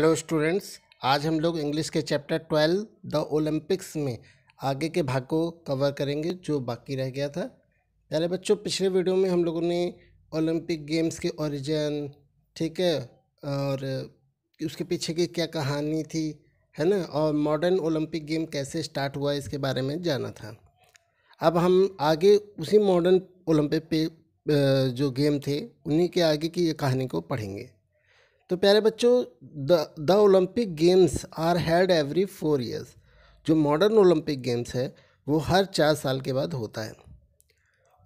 hello students आज हम लोग इंग्लिश के चैप्टर ट्वेल्व द ओलंपिक्स में आगे के भाग को कवर करेंगे जो बाकी रह गया था पहले बच्चों पिछले वीडियो में हम लोगों ने ओलंपिक गेम्स के ओरिजिन ठीक है और उसके पीछे की क्या कहानी थी है ना और मॉडर्न ओलंपिक गेम कैसे स्टार्ट हुआ इसके बारे में जाना था अब हम आगे उसी मॉडर्न ओलंपिक पे जो गेम थे उन्हीं के आगे की कहानी को पढ़ेंगे तो प्यारे बच्चों the Olympic games are held every four years जो मॉडर्न ओलंपिक गेम्स है वो हर चार साल के बाद होता है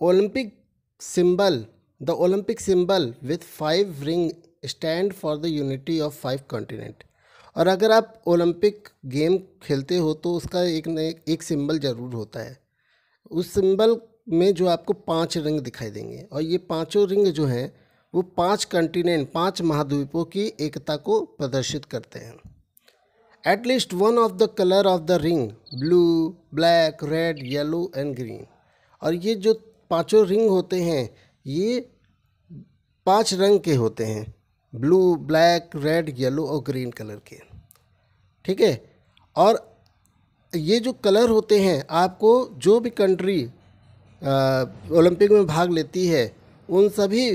Olympic symbol the Olympic symbol with five ring stand for the unity of five continent और अगर आप ओलंपिक गेम खेलते हो तो उसका एक न एक सिंबल ज़रूर होता है उस सिंबल में जो आपको पांच रिंग दिखाई देंगे और ये पांचों रिंग जो हैं वो पांच कंटिनेंट पांच महाद्वीपों की एकता को प्रदर्शित करते हैं at least one of the colour of the ring blue black red yellow and green और ये जो पांचों रिंग होते हैं ये पांच रंग के होते हैं ब्लू ब्लैक रेड येलो और ग्रीन कलर के ठीक है और ये जो कलर होते हैं आपको जो भी कंट्री ओलंपिक में भाग लेती है उन सभी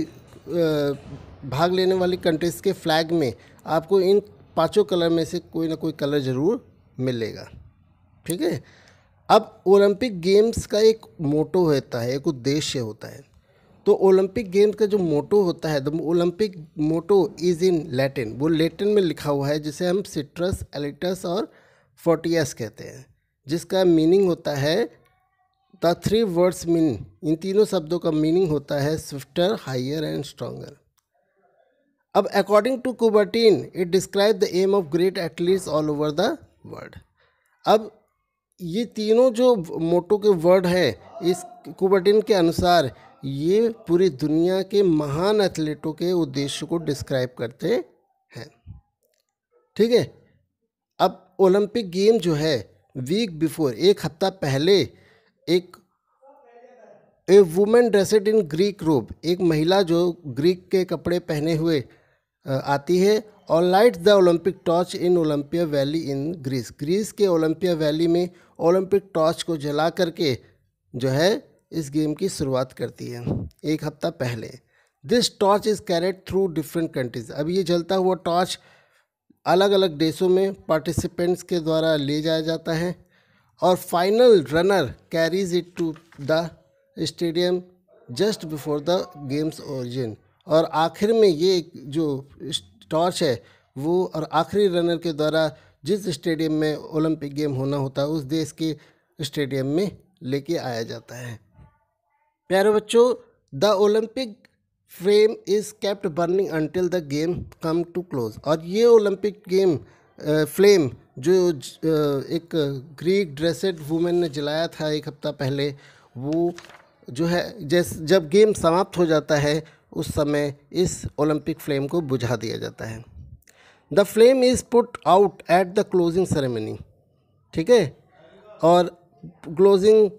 भाग लेने वाली कंट्रीज़ के फ्लैग में आपको इन पांचों कलर में से कोई ना कोई कलर ज़रूर मिलेगा ठीक है अब ओलंपिक गेम्स का एक मोटो होता है एक उद्देश्य होता है तो ओलंपिक गेम्स का जो मोटो होता है the Olympic motto is in Latin वो लैटिन में लिखा हुआ है जिसे हम सिट्रस एलिटस और फोर्टियस कहते हैं जिसका मीनिंग होता है the three words meaning in तीनों शब्दों का मीनिंग होता है स्विफ्टर हाइयर एंड स्ट्रॉगर अब according to Coubertin it describe the aim of great athletes all over the world अब ये तीनों जो मोटो के वर्ड है इस कुबर्टीन के अनुसार ये पूरी दुनिया के महान एथलीटों के उद्देश्य को डिस्क्राइब करते हैं ठीक है अब ओलंपिक गेम जो है वीक बिफोर एक हफ्ता पहले एक ए वुमेन ड्रेसेड इन ग्रीक रूप एक महिला जो ग्रीक के कपड़े पहने हुए आती है और light the Olympic torch in Olympia valley in Greece Greece के ओलंपिया वैली में ओलंपिक टॉर्च को जला करके जो है इस गेम की शुरुआत करती है एक हफ्ता पहले this torch is carried through different countries अब ये जलता हुआ टॉर्च अलग अलग देशों में पार्टिसिपेंट्स के द्वारा ले जाया जाता है और final runner carries it to the stadium just before the games origin और आखिर में ये जो टॉर्च है वो और आखिरी रनर के द्वारा जिस स्टेडियम में ओलंपिक गेम होना होता है उस देश के स्टेडियम में लेके आया जाता है प्यारे बच्चों the Olympic frame is kept burning until the game come to close और ये ओलंपिक गेम फ्लेम जो एक ग्रीक ड्रेसेड वूमेन ने जलाया था एक हफ्ता पहले वो जो है जैसे जब गेम समाप्त हो जाता है उस समय इस ओलंपिक फ्लेम को बुझा दिया जाता है the flame is put out at the closing ceremony ठीक है और क्लोजिंग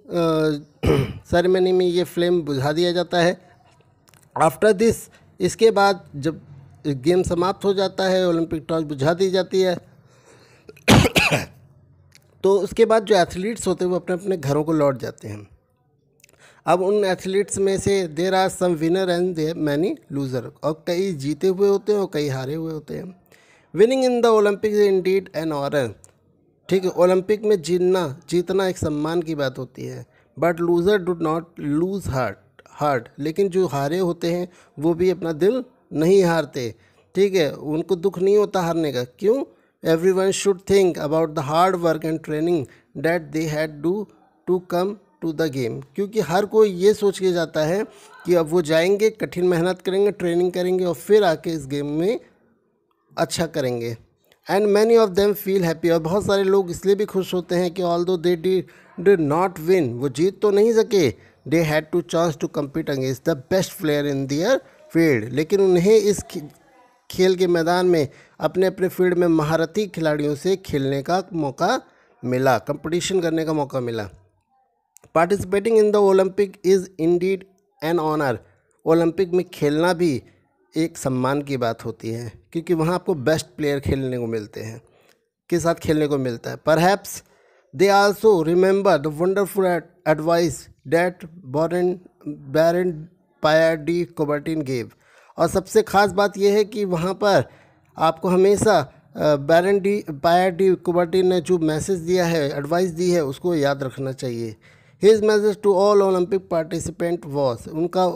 सेरेमनी में ये फ्लेम बुझा दिया जाता है आफ्टर दिस इसके बाद जब गेम समाप्त हो जाता है ओलंपिक टॉर्च बुझा दी जाती है तो उसके बाद जो एथलीट्स होते हैं वो अपने अपने घरों को लौट जाते हैं अब उन एथलीट्स में से there are some winner and there many loser और कई जीते हुए होते हैं और कई हारे हुए होते हैं winning in the Olympic indeed an और ठीक है ओलंपिक में जीतना जीतना एक सम्मान की बात होती है but loser do not lose heart heart लेकिन जो हारे होते हैं वो भी अपना दिल नहीं हारते ठीक है उनको दुख नहीं होता हारने का क्यों every one should think about the hard work and training that they had do to come to the game क्योंकि हर कोई ये सोच के जाता है कि अब वो जाएंगे कठिन मेहनत करेंगे ट्रेनिंग करेंगे और फिर आके इस गेम में अच्छा करेंगे and many of them feel happy और बहुत सारे लोग इसलिए भी खुश होते हैं कि ऑल दो दे डि नॉट विन वो जीत तो नहीं सके they had to chance to compete against the best player in their field लेकिन उन्हें इस खेल के मैदान में अपने अपने फील्ड में महारथी खिलाड़ियों से खेलने का मौका मिला कंपटीशन करने का मौका मिला participating in the Olympic is indeed an honour Olympic में खेलना भी एक सम्मान की बात होती है क्योंकि वहाँ आपको बेस्ट प्लेयर खेलने को मिलते हैं के साथ खेलने को मिलता है perhaps they also remember the wonderful advice that baron baron Pierre de Coubertin gave और सबसे ख़ास बात यह है कि वहाँ पर आपको हमेशा baron de Pierre de Coubertin ने जो मैसेज दिया है एडवाइस दी है उसको याद रखना चाहिए his message to all Olympic participant was उनका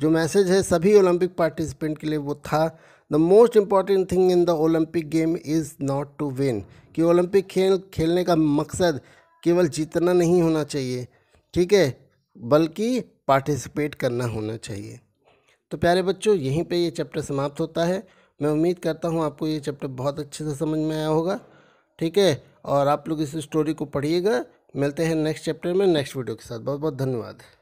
जो मैसेज है सभी ओलंपिक पार्टिसिपेंट के लिए वो था the most important thing in the Olympic game is not to win कि ओलंपिक खेल खेलने का मकसद केवल जीतना नहीं होना चाहिए ठीक है बल्कि पार्टिसिपेट करना होना चाहिए तो प्यारे बच्चों यहीं पे ये चैप्टर समाप्त होता है मैं उम्मीद करता हूँ आपको ये चैप्टर बहुत अच्छे से समझ में आया होगा ठीक है और आप लोग इस स्टोरी को पढ़िएगा मिलते हैं नेक्स्ट चैप्टर में नेक्स्ट वीडियो के साथ बहुत बहुत धन्यवाद